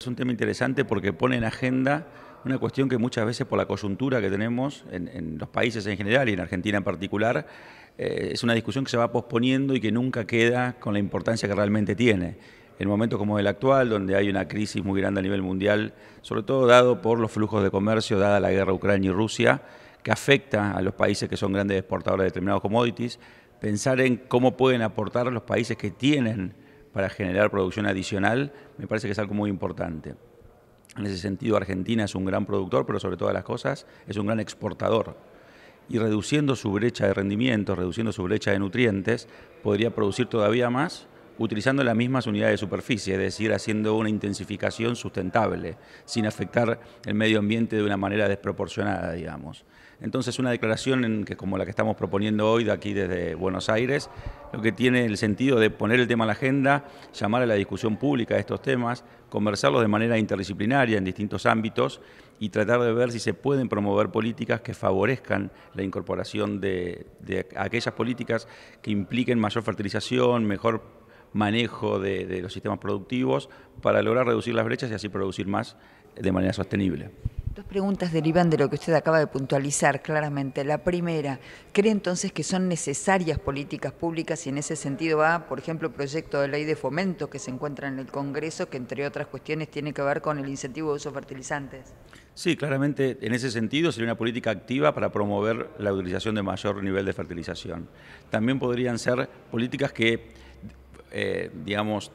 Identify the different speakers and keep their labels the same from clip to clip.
Speaker 1: Es un tema interesante porque pone en agenda una cuestión que muchas veces por la coyuntura que tenemos en, los países en general y en Argentina en particular, eh, es una discusión que se va posponiendo y que nunca queda con la importancia que realmente tiene. En momentos como el actual, donde hay una crisis muy grande a nivel mundial, sobre todo dado por los flujos de comercio, dada la guerra Ucrania y Rusia, que afecta a los países que son grandes exportadores de determinados commodities, pensar en cómo pueden aportar los países que tienen para generar producción adicional, me parece que es algo muy importante. En ese sentido, Argentina es un gran productor, pero sobre todas las cosas es un gran exportador. Y reduciendo su brecha de rendimiento, reduciendo su brecha de nutrientes, podría producir todavía más utilizando las mismas unidades de superficie, es decir, haciendo una intensificación sustentable, sin afectar el medio ambiente de una manera desproporcionada, digamos. Entonces, una declaración que, como la que estamos proponiendo hoy de aquí desde Buenos Aires, lo que tiene el sentido de poner el tema a la agenda, llamar a la discusión pública de estos temas, conversarlos de manera interdisciplinaria en distintos ámbitos y tratar de ver si se pueden promover políticas que favorezcan la incorporación de, aquellas políticas que impliquen mayor fertilización, mejor manejo de los sistemas productivos para lograr reducir las brechas y así producir más de manera sostenible.
Speaker 2: Dos preguntas derivan de lo que usted acaba de puntualizar claramente. La primera, ¿cree entonces que son necesarias políticas públicas y en ese sentido va, por ejemplo, el proyecto de ley de fomento que se encuentra en el Congreso, que entre otras cuestiones tiene que ver con el incentivo de uso de fertilizantes?
Speaker 1: Sí, claramente en ese sentido sería una política activa para promover la utilización de mayor nivel de fertilización. También podrían ser políticas que, eh, digamos,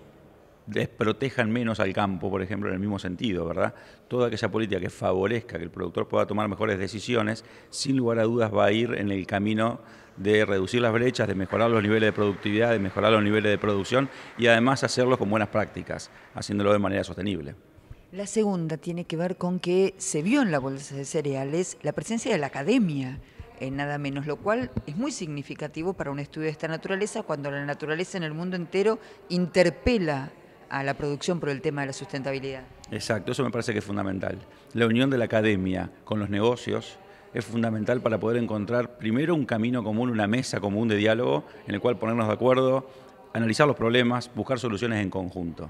Speaker 1: protejan menos al campo, por ejemplo, en el mismo sentido, ¿verdad? Toda aquella política que favorezca que el productor pueda tomar mejores decisiones, sin lugar a dudas va a ir en el camino de reducir las brechas, de mejorar los niveles de productividad, de mejorar los niveles de producción y además hacerlo con buenas prácticas, haciéndolo de manera sostenible.
Speaker 2: La segunda tiene que ver con que se vio en la bolsa de cereales la presencia de la academia en nada menos, lo cual es muy significativo para un estudio de esta naturaleza, cuando la naturaleza en el mundo entero interpela a la producción por el tema de la sustentabilidad.
Speaker 1: Exacto, eso me parece que es fundamental. La unión de la academia con los negocios es fundamental para poder encontrar primero un camino común, una mesa común de diálogo en el cual ponernos de acuerdo, analizar los problemas, buscar soluciones en conjunto.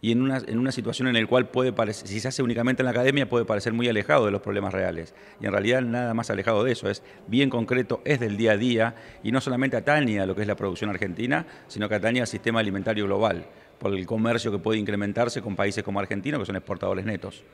Speaker 1: Y en una, situación en la cual puede parecer, si se hace únicamente en la academia, puede parecer muy alejado de los problemas reales. Y en realidad nada más alejado de eso, es bien concreto, es del día a día, y no solamente atañe a lo que es la producción argentina, sino que atañe al sistema alimentario global por el comercio que puede incrementarse con países como Argentina, que son exportadores netos.